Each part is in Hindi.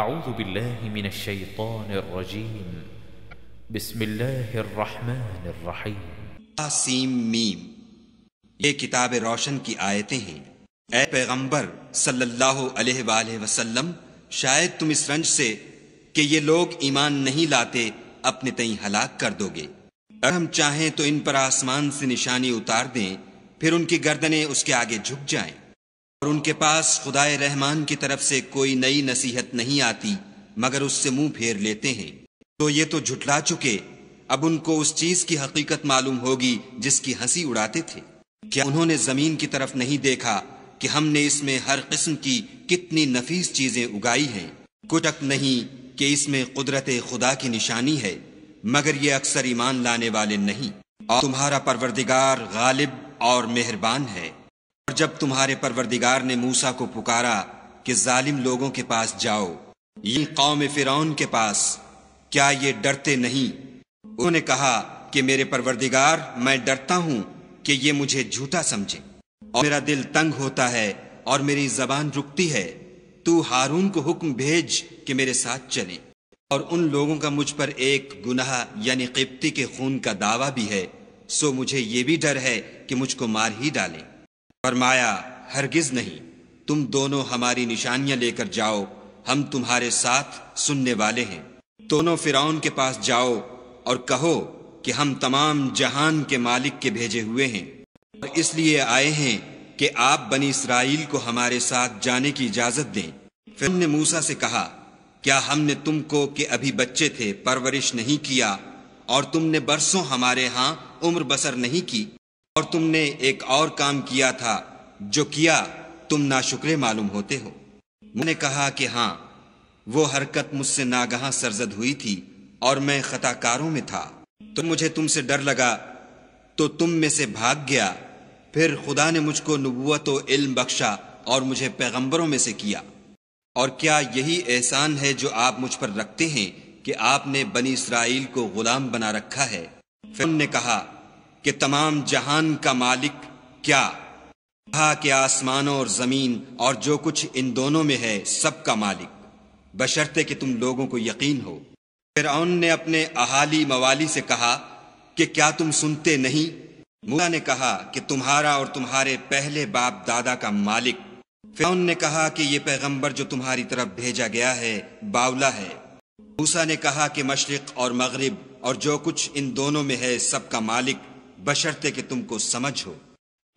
أعوذ بالله من الشيطان الرجيم بسم الله الرحمन الرحيم सीम मीम ये किताब रोशन की आयतें हैं ए पैगंबर सल्लल्लाहु अलैहि वाले वसल्लम शायद तुम इस रंज से कि ये लोग ईमान नहीं लाते अपने तई हलाक कर दोगे अगर हम चाहें तो इन पर आसमान से निशानी उतार दें फिर उनकी गर्दनें उसके आगे झुक जाएं और उनके पास खुदाए रहमान की तरफ से कोई नई नसीहत नहीं आती मगर उससे मुंह फेर लेते हैं तो ये तो झुटला चुके अब उनको उस चीज की हकीकत मालूम होगी जिसकी हंसी उड़ाते थे क्या उन्होंने जमीन की तरफ नहीं देखा कि हमने इसमें हर किस्म की कितनी नफीस चीजें उगाई हैं कुटक नहीं कि इसमें कुदरत खुदा की निशानी है मगर ये अक्सर ईमान लाने वाले नहीं और तुम्हारा परवरदिगार गालिब और मेहरबान है और जब तुम्हारे परवरदिगार ने मूसा को पुकारा कि जालिम लोगों के पास जाओ ये कौम फिर के पास क्या ये डरते नहीं उन्होंने कहा कि मेरे परवरदिगार मैं डरता हूं कि ये मुझे झूठा समझे और मेरा दिल तंग होता है और मेरी जबान रुकती है तू हारून को हुक्म भेज कि मेरे साथ चले और उन लोगों का मुझ पर एक गुनाह यानी किप्ती के खून का दावा भी है सो मुझे ये भी डर है कि मुझको मार ही डालें फरमाया हरगिज नहीं तुम दोनों हमारी निशानियां लेकर जाओ हम तुम्हारे साथ सुनने वाले हैं दोनों फिरौन के पास जाओ और कहो कि हम तमाम जहान के मालिक के भेजे हुए हैं और इसलिए आए हैं कि आप बनी इसराइल को हमारे साथ जाने की इजाजत दें फिर ने मूसा से कहा क्या हमने तुमको के अभी बच्चे थे परवरिश नहीं किया और तुमने बरसों हमारे यहाँ उम्र बसर नहीं की और तुमने एक और काम किया था जो किया तुम ना नाशुक्रे मालूम होते हो मैंने कहा कि हाँ वो हरकत मुझसे नागहा सरजद हुई थी और मैं खताकारों में था तो मुझे तुमसे डर लगा तो तुम में से भाग गया फिर खुदा ने मुझको नबूत इल्म बख्शा और मुझे पैगंबरों में से किया और क्या यही एहसान है जो आप मुझ पर रखते हैं कि आपने बनी इसराइल को गुलाम बना रखा है फिर ने कहा कि तमाम जहान का मालिक क्या कहा कि आसमानों और ज़मीन और जो कुछ इन दोनों में है सब का मालिक बशर्ते कि तुम लोगों को यकीन हो फिर ने अपने अहाली मवाली से कहा कि क्या तुम सुनते नहीं मुला ने कहा कि तुम्हारा और तुम्हारे पहले बाप दादा का मालिक फिर ने कहा कि यह पैगंबर जो तुम्हारी तरफ भेजा गया है बावला है मूसा ने कहा कि मशरक़ और मगरब और जो कुछ इन दोनों में है सबका मालिक बशर्ते कि तुमको समझ हो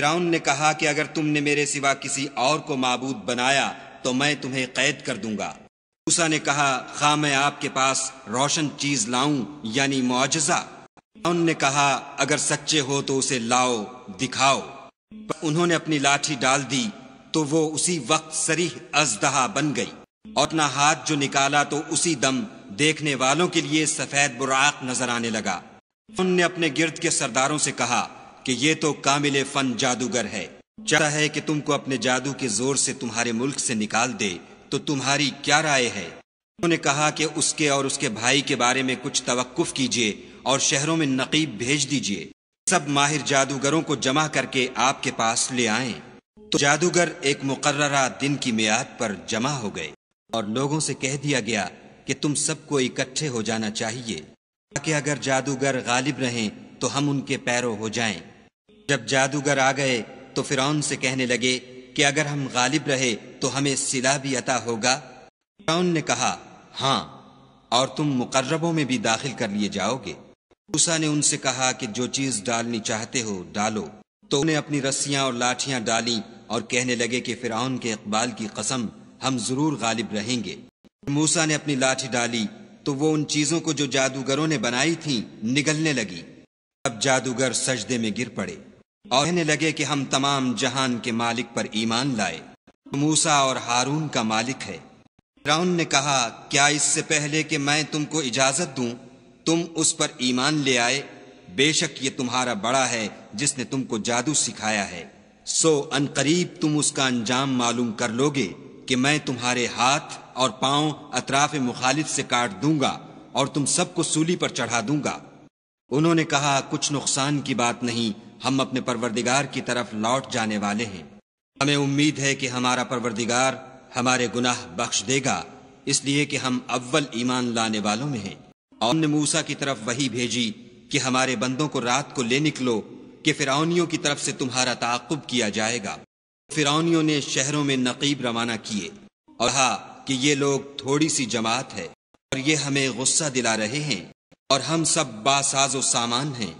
फिराउन ने कहा कि अगर तुमने मेरे सिवा किसी और को मबूद बनाया तो मैं तुम्हें कैद कर दूंगा मूसा ने कहा खा मैं आपके पास रोशन चीज लाऊं यानी मुआजा फिराउन ने कहा अगर सच्चे हो तो उसे लाओ दिखाओ पर उन्होंने अपनी लाठी डाल दी तो वो उसी वक्त सरीह अजदहा बन गई और अपना हाथ जो निकाला तो उसी दम देखने वालों के लिए सफेद बुराक नजर आने लगा उनने अपने गिर्द के सरदारों से कहा कि ये तो कामिल फन जादूगर है चाहता है कि तुमको अपने जादू के जोर से तुम्हारे मुल्क से निकाल दे तो तुम्हारी क्या राय है उन्होंने कहा कि उसके और उसके भाई के बारे में कुछ तवक्फ कीजिए और शहरों में नकीब भेज दीजिए सब माहिर जादूगरों को जमा करके आपके पास ले आए तो जादूगर एक मुकर्रा दिन की मियाद पर जमा हो गए और लोगों से कह दिया गया कि तुम सबको इकट्ठे हो जाना चाहिए कि अगर जादूगर गालिब रहें तो हम उनके पैरों हो जाएं। जब जादूगर आ गए तो फिर से कहने लगे कि अगर हम गालिब रहे तो हमें सिला भी अता होगा फिरौन ने कहा हाँ और तुम मुकर्रबों में भी दाखिल कर लिए जाओगे मूसा ने उनसे कहा कि जो चीज डालनी चाहते हो डालो तो उन्हें अपनी रस्सियां और लाठियां डाली और कहने लगे कि फिरौन के इकबाल की कसम हम जरूर गालिब रहेंगे मूसा ने अपनी लाठी डाली तो वो उन चीजों को जो जादूगरों ने बनाई थी निगलने लगी अब जादूगर सजदे में गिर पड़े और कहने लगे कि हम तमाम जहान के मालिक पर ईमान लाए मूसा और हारून का मालिक है राउन ने कहा क्या इससे पहले कि मैं तुमको इजाजत दूं तुम उस पर ईमान ले आए बेशक ये तुम्हारा बड़ा है जिसने तुमको जादू सिखाया है सो अनकरीब तुम उसका अंजाम मालूम कर लोगे कि मैं तुम्हारे हाथ और पांव अतराफ मुखालिफ से काट दूंगा और तुम सबको सूली पर चढ़ा दूंगा उन्होंने कहा कुछ नुकसान की बात नहीं हम अपने परवरदिगार की तरफ लौट जाने वाले हैं हमें उम्मीद है कि हमारा परवरदिगार हमारे गुनाह बख्श देगा इसलिए कि हम अव्वल ईमान लाने वालों में हैं और हमने मूसा की तरफ वही भेजी कि हमारे बंदों को रात को ले निकलो कि फिरौनियों की तरफ से तुम्हारा ताकुब किया जाएगा फिरौनियों ने शहरों में नकीब रवाना किए और कहा कि ये लोग थोड़ी सी जमात है और ये हमें गुस्सा दिला रहे हैं और हम सब बासाज सामान हैं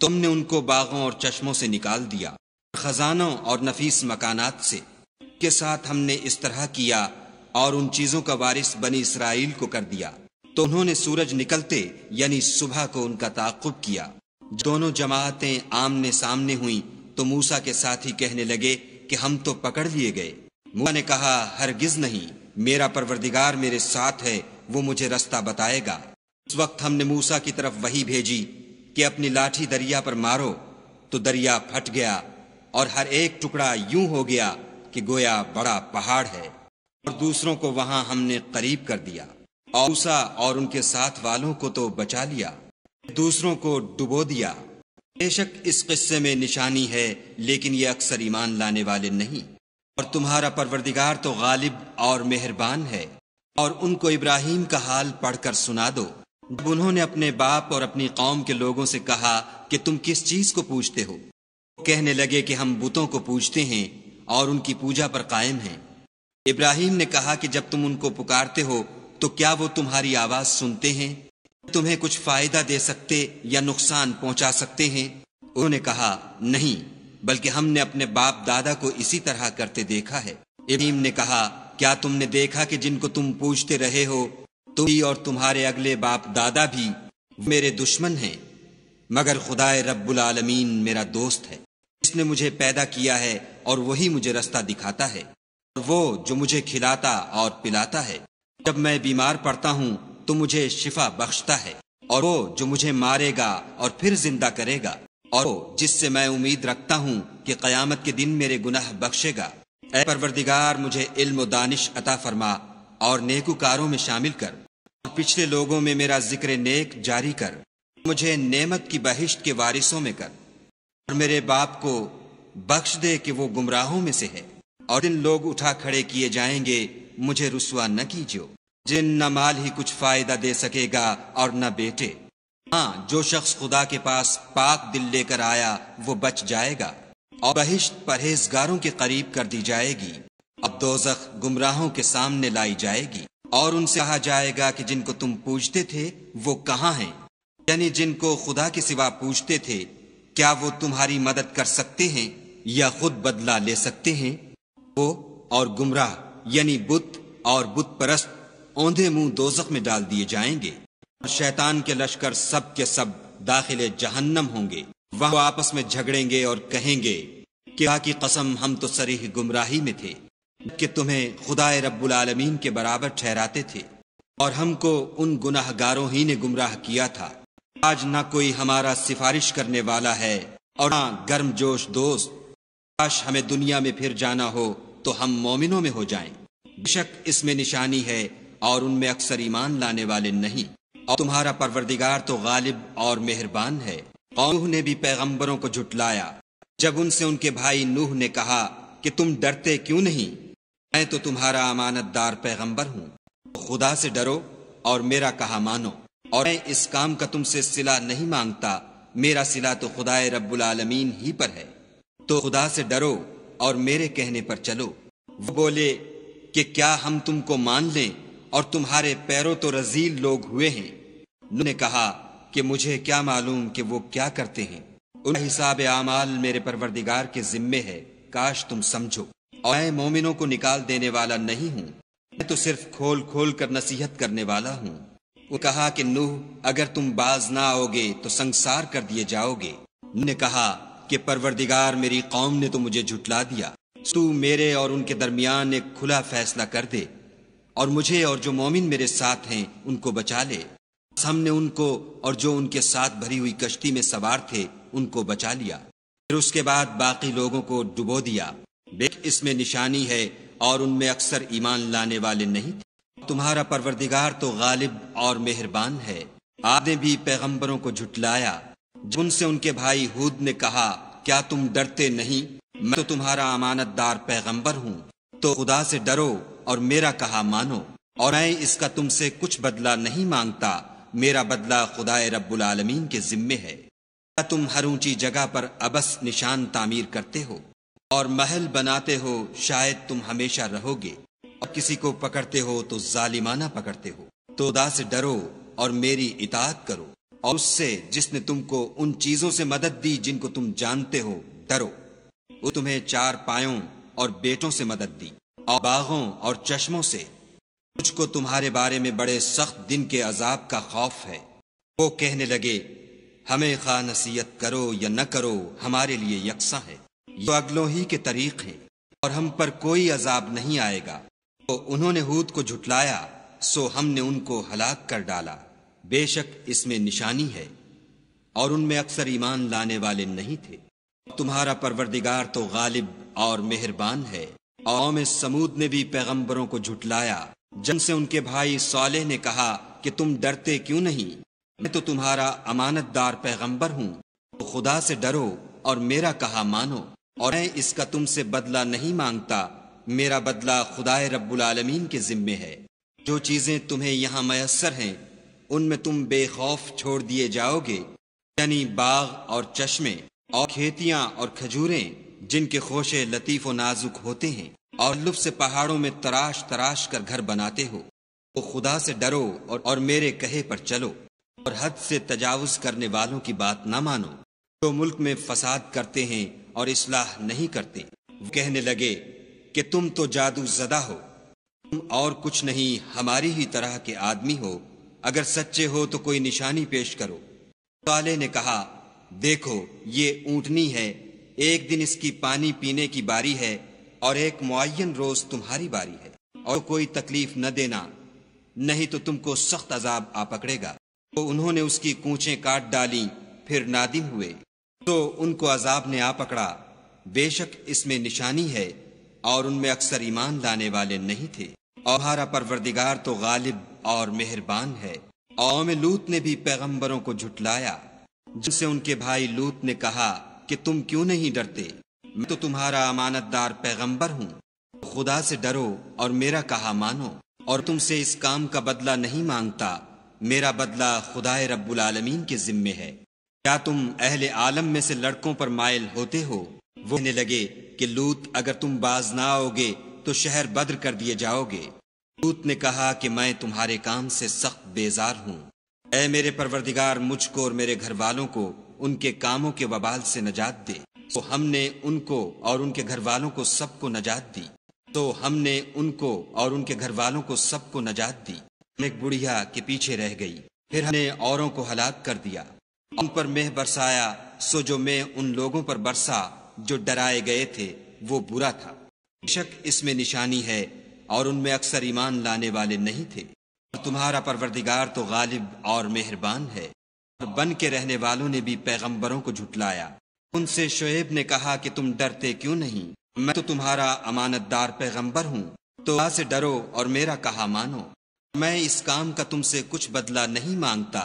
तुमने उनको बागों और चश्मों से निकाल दिया खजानों और नफीस मकानात से के साथ हमने इस तरह किया और उन चीजों का वारिस बनी इसराइल को कर दिया तो उन्होंने सूरज निकलते यानी सुबह को उनका ताकुब किया दोनों जमातें आमने सामने हुई तो मूसा के साथ ही कहने लगे कि हम तो पकड़ लिए गए मुआ ने कहा हरगिज नहीं मेरा परवरदिगार मेरे साथ है वो मुझे रास्ता बताएगा उस वक्त हमने मूसा की तरफ वही भेजी कि अपनी लाठी दरिया पर मारो तो दरिया फट गया और हर एक टुकड़ा यूं हो गया कि गोया बड़ा पहाड़ है और दूसरों को वहां हमने करीब कर दिया और मूसा और उनके साथ वालों को तो बचा लिया दूसरों को डुबो दिया बेशक इस किस्से में निशानी है लेकिन ये अक्सर ईमान लाने वाले नहीं और तुम्हारा परवरदिगार तो गालिब और मेहरबान है और उनको इब्राहिम का हाल पढ़कर सुना दो जब उन्होंने अपने बाप और अपनी कौम के लोगों से कहा कि तुम किस चीज को पूछते हो कहने लगे कि हम बुतों को पूछते हैं और उनकी पूजा पर कायम हैं इब्राहिम ने कहा कि जब तुम उनको पुकारते हो तो क्या वो तुम्हारी आवाज सुनते हैं तुम्हें कुछ फायदा दे सकते या नुकसान पहुंचा सकते हैं उन्होंने कहा नहीं बल्कि हमने अपने बाप दादा को इसी तरह करते देखा है इब्राहिम ने कहा क्या तुमने देखा कि जिनको तुम पूछते रहे हो तुम तो और तुम्हारे अगले बाप दादा भी मेरे दुश्मन हैं मगर खुदाए रब्बुल आलमीन मेरा दोस्त है जिसने मुझे पैदा किया है और वही मुझे रास्ता दिखाता है और वो जो मुझे खिलाता और पिलाता है जब मैं बीमार पड़ता हूँ तो मुझे शिफा बख्शता है और वो जो मुझे मारेगा और फिर जिंदा करेगा और जिससे मैं उम्मीद रखता हूँ कि कयामत के दिन मेरे गुनाह बख्शेगा ए परवरदिगार मुझे इल्म दानिश अता फरमा और नेकुकारों में शामिल कर और पिछले लोगों में मेरा जिक्र नेक जारी कर मुझे नेमत की बहिश्त के वारिसों में कर और मेरे बाप को बख्श दे कि वो गुमराहों में से है और इन लोग उठा खड़े किए जाएंगे मुझे रुसवा न कीजिए जिन न माल ही कुछ फायदा दे सकेगा और न बेटे हाँ जो शख्स खुदा के पास पाक दिल लेकर आया वो बच जाएगा और बहिश्त परहेजगारों के करीब कर दी जाएगी अब दोजख गुमराहों के सामने लाई जाएगी और उनसे कहा जाएगा कि जिनको तुम पूछते थे वो कहाँ हैं यानी जिनको खुदा के सिवा पूछते थे क्या वो तुम्हारी मदद कर सकते हैं या खुद बदला ले सकते हैं वो और गुमराह यानी बुत और बुत परस्त औंधे मुंह दोजक में डाल दिए जाएंगे और शैतान के लश्कर सब के सब दाखिले जहन्नम होंगे वह आपस में झगड़ेंगे और कहेंगे कि की कसम हम तो सरीह गुमराही में थे कि तुम्हें खुदाए रब्बुल आलमीन के बराबर ठहराते थे और हमको उन गुनाहगारों ही ने गुमराह किया था आज ना कोई हमारा सिफारिश करने वाला है और ना गर्म जोश दोस्त काश हमें दुनिया में फिर जाना हो तो हम मोमिनों में हो जाएं। बेशक इसमें निशानी है और उनमें अक्सर ईमान लाने वाले नहीं और तुम्हारा परवरदिगार तो गालिब और मेहरबान है कौम ने भी पैगंबरों को झुटलाया जब उनसे उनके भाई नूह ने कहा कि तुम डरते क्यों नहीं मैं तो तुम्हारा अमानतदार पैगंबर हूँ खुदा से डरो और मेरा कहा मानो और मैं इस काम का तुमसे सिला नहीं मांगता मेरा सिला तो खुदाए रब्बुल आलमीन ही पर है तो खुदा से डरो और मेरे कहने पर चलो वो बोले कि क्या हम तुमको मान लें और तुम्हारे पैरों तो रजील लोग हुए हैं ने कहा कि मुझे क्या मालूम कि वो क्या करते हैं उनका हिसाब आमाल मेरे परवरदिगार के जिम्मे है काश तुम समझो और मैं मोमिनों को निकाल देने वाला नहीं हूँ मैं तो सिर्फ खोल खोल कर नसीहत करने वाला हूँ वो कहा कि नूह अगर तुम बाज ना आओगे तो संसार कर दिए जाओगे ने कहा कि परवरदिगार मेरी कौम ने तो मुझे झुटला दिया तू मेरे और उनके दरमियान एक खुला फैसला कर दे और मुझे और जो मोमिन मेरे साथ हैं उनको बचा ले हमने उनको और जो उनके साथ भरी हुई कश्ती में सवार थे उनको बचा लिया फिर उसके बाद बाकी लोगों को डुबो दिया बेक इसमें निशानी है और उनमें अक्सर ईमान लाने वाले नहीं थे तुम्हारा परवरदिगार तो गालिब और मेहरबान है आपने भी पैगंबरों को झुटलाया जिनसे उनसे उनके भाई हूद ने कहा क्या तुम डरते नहीं मैं तो तुम्हारा अमानतदार पैगंबर हूँ तो खुदा से डरो और मेरा कहा मानो और मैं इसका तुमसे कुछ बदला नहीं मांगता मेरा बदला खुदाए रब्बुल आलमीन के जिम्मे है क्या तुम हर ऊंची जगह पर अबस निशान तामीर करते हो और महल बनाते हो शायद तुम हमेशा रहोगे और किसी को पकड़ते हो तो जालिमाना पकड़ते हो तो खुदा से डरो और मेरी इताद करो और उससे जिसने तुमको उन चीजों से मदद दी जिनको तुम जानते हो डरो वो तुम्हें चार पायों और बेटों से मदद दी और बागों और चश्मों से मुझको तुम्हारे बारे में बड़े सख्त दिन के अजाब का खौफ है वो कहने लगे हमें खा नसीहत करो या न करो हमारे लिए यकसा है ये अगलों ही के तरीक हैं और हम पर कोई अजाब नहीं आएगा तो उन्होंने हूद को झुटलाया सो हमने उनको हलाक कर डाला बेशक इसमें निशानी है और उनमें अक्सर ईमान लाने वाले नहीं थे तुम्हारा परवरदिगार तो गालिब और मेहरबान है और समूद ने भी पैगंबरों को झुटलाया जन से उनके भाई सोलेह ने कहा कि तुम डरते क्यों नहीं मैं तो तुम्हारा अमानतदार पैगंबर हूँ तो खुदा से डरो और मेरा कहा मानो और मैं इसका तुमसे बदला नहीं मांगता मेरा बदला खुदाए रब्बुल आलमीन के जिम्मे है जो चीज़ें तुम्हें यहाँ मैसर हैं उनमें तुम बेखौफ छोड़ दिए जाओगे यानी बाग और चश्मे और खेतियां और खजूरें जिनके खोशे लतीफ़ नाजुक होते हैं और लुफ से पहाड़ों में तराश तराश कर घर बनाते हो वो खुदा से डरो और, और मेरे कहे पर चलो और हद से तजावज करने वालों की बात ना मानो तो मुल्क में फसाद करते हैं और इसलाह नहीं करते कहने लगे कि तुम तो जादू जदा हो तुम और कुछ नहीं हमारी ही तरह के आदमी हो अगर सच्चे हो तो कोई निशानी पेश करो साले तो ने कहा देखो ये ऊंटनी है एक दिन इसकी पानी पीने की बारी है और एक मुन रोज तुम्हारी बारी है और कोई तकलीफ न देना नहीं तो तुमको सख्त अजाब आ पकड़ेगा तो उन्होंने उसकी कूचें काट डाली फिर नादिम हुए तो उनको अजाब ने आ पकड़ा बेशक इसमें निशानी है और उनमें अक्सर ईमान लाने वाले नहीं थे और परवरदिगार तो गालिब और मेहरबान है और लूत ने भी पैगम्बरों को झुटलाया जिसे उनके भाई लूत ने कहा कि तुम क्यों नहीं डरते मैं तो तुम्हारा अमानतदार पैगंबर हूँ खुदा से डरो और मेरा कहा मानो और तुमसे इस काम का बदला नहीं मांगता मेरा बदला खुदा रब्बुल आलमीन के जिम्मे है क्या तुम अहले आलम में से लड़कों पर मायल होते हो वो कहने लगे कि लूत अगर तुम बाज ना आओगे तो शहर बद्र कर दिए जाओगे लूत ने कहा कि मैं तुम्हारे काम से सख्त बेजार हूँ ऐ मेरे परवरदिगार मुझको और मेरे घर वालों को उनके कामों के बबाल से नजात दे तो हमने उनको और उनके घर वालों को सबको नजात दी तो हमने उनको और उनके घर वालों को सबको नजात दी एक बुढ़िया के पीछे रह गई फिर हमने औरों को हलाक कर दिया उन पर मेह बरसाया सो जो मैं उन लोगों पर बरसा जो डराए गए थे वो बुरा था शक इसमें निशानी है और उनमें अक्सर ईमान लाने वाले नहीं थे और तुम्हारा परवरदिगार तो गालिब और मेहरबान है और बन के रहने वालों ने भी पैगंबरों को झुटलाया उनसे शोएब ने कहा कि तुम डरते क्यों नहीं मैं तो तुम्हारा अमानत दार पैगम्बर हूँ तो से डरो और मेरा कहा मानो मैं इस काम का तुमसे कुछ बदला नहीं मांगता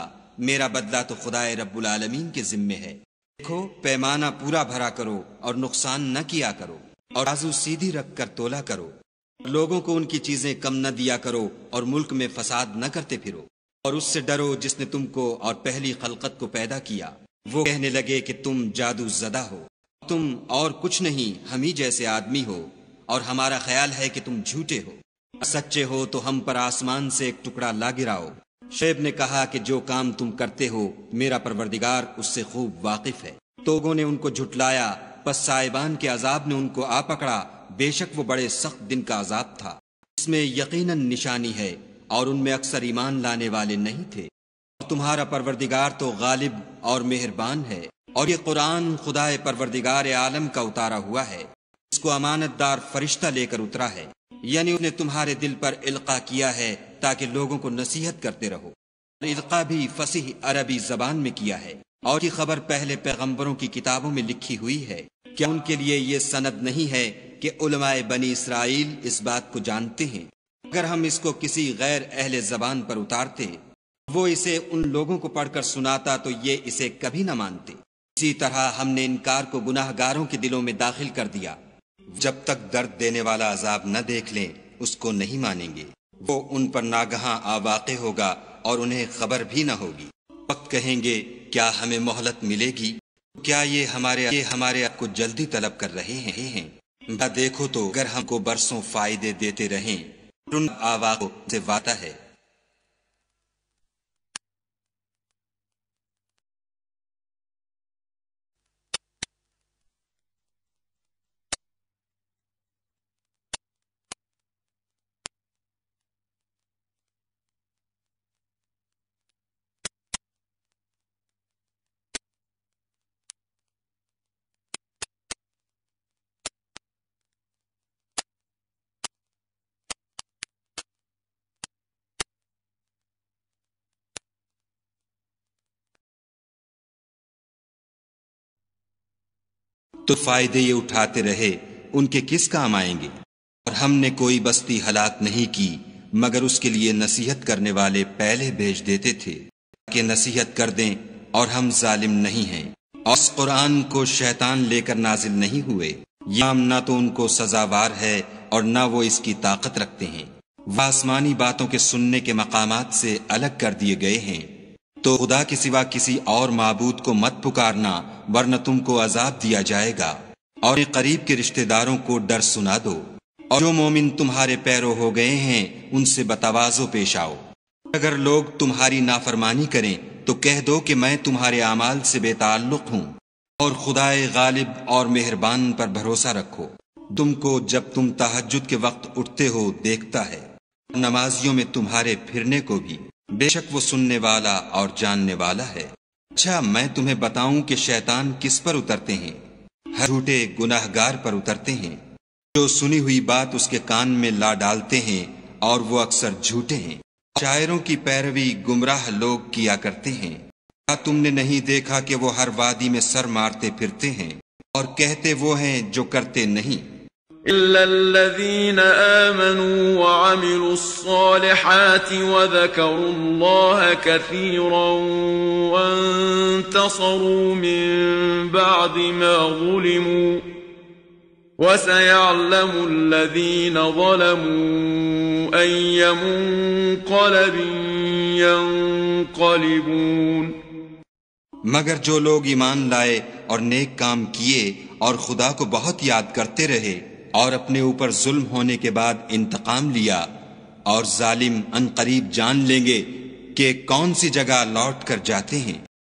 मेरा बदला तो खुदाए रब्बुल आलमीन के जिम्मे है देखो पैमाना पूरा भरा करो और नुकसान न किया करो और आजू सीधी रख कर तोला करो लोगों को उनकी चीजें कम न दिया करो और मुल्क में फसाद न करते फिरो और उससे डरो जिसने तुमको और पहली खलकत को पैदा किया वो कहने लगे कि तुम जादू जदा हो तुम और कुछ नहीं हम ही जैसे आदमी हो और हमारा ख्याल है कि तुम झूठे हो सच्चे हो तो हम पर आसमान से एक टुकड़ा ला गिराओ शेब ने कहा कि जो काम तुम करते हो मेरा परवरदिगार उससे खूब वाकिफ है तोगों ने उनको झुटलाया बस साहिबान के अजाब ने उनको आ पकड़ा बेशक वो बड़े सख्त दिन का अजाब था इसमें यकीन निशानी है और उनमें अक्सर ईमान लाने वाले नहीं थे और तुम्हारा परवरदिगार तो गालिब और मेहरबान है और ये कुरान खुदाए परवरदिगार आलम का उतारा हुआ है इसको अमानतदार फरिश्ता लेकर उतरा है यानी उसने तुम्हारे दिल पर इल्का किया है ताकि लोगों को नसीहत करते रहो इल्का भी फसीह अरबी जबान में किया है और ये खबर पहले पैगंबरों की किताबों में लिखी हुई है क्या उनके लिए ये सनद नहीं है कि उलमाए बनी इसराइल इस बात को जानते हैं अगर हम इसको किसी गैर अहल जबान पर उतारते वो इसे उन लोगों को पढ़कर सुनाता तो ये इसे कभी ना मानते इसी तरह हमने इनकार को गुनाहगारों के दिलों में दाखिल कर दिया जब तक दर्द देने वाला अजाब न देख लें उसको नहीं मानेंगे वो उन पर नागहा आवाक़ होगा और उन्हें खबर भी ना होगी वक्त कहेंगे क्या हमें मोहलत मिलेगी क्या ये हमारे ये हमारे आपको जल्दी तलब कर रहे हैं देखो तो अगर हमको बरसों फायदे देते रहें आवा से वाता है तो फायदे ये उठाते रहे उनके किस काम आएंगे और हमने कोई बस्ती हलाक नहीं की मगर उसके लिए नसीहत करने वाले पहले भेज देते थे कि नसीहत कर दें और हम जालिम नहीं हैं और कुरान को शैतान लेकर नाजिल नहीं हुए याम ना तो उनको सजावार है और ना वो इसकी ताकत रखते हैं वह आसमानी बातों के सुनने के मकामात से अलग कर दिए गए हैं तो खुदा के सिवा किसी और मबूद को मत पुकारना वरना तुमको अजाब दिया जाएगा और करीब के रिश्तेदारों को डर सुना दो और जो मोमिन तुम्हारे पैरों हो गए हैं उनसे बतावाजो पेश आओ अगर लोग तुम्हारी नाफरमानी करें तो कह दो कि मैं तुम्हारे अमाल से बेताल्लुक हूँ और खुदाए गालिब और मेहरबान पर भरोसा रखो तुमको जब तुम तहजद के वक्त उठते हो देखता है नमाजियों में तुम्हारे फिरने को भी बेशक वो सुनने वाला और जानने वाला है अच्छा मैं तुम्हें बताऊं कि शैतान किस पर उतरते हैं हर झूठे गुनाहगार पर उतरते हैं जो सुनी हुई बात उसके कान में ला डालते हैं और वो अक्सर झूठे हैं शायरों की पैरवी गुमराह लोग किया करते हैं क्या तुमने नहीं देखा कि वो हर वादी में सर मारते फिरते हैं और कहते वो हैं जो करते नहीं إلا الذين آمنوا وعملوا الصالحات وذكروا الله كثيرا وانتصروا من بعد ما ظلموا وسيعلم الذين ظلموا أي منقلب ينقلبون مگر جو لوگ ایمان لائے اور نیک کام کیے اور خدا کو بہت یاد کرتے رہے और अपने ऊपर जुल्म होने के बाद इंतकाम लिया और जालिम अनकरीब जान लेंगे कि कौन सी जगह लौट कर जाते हैं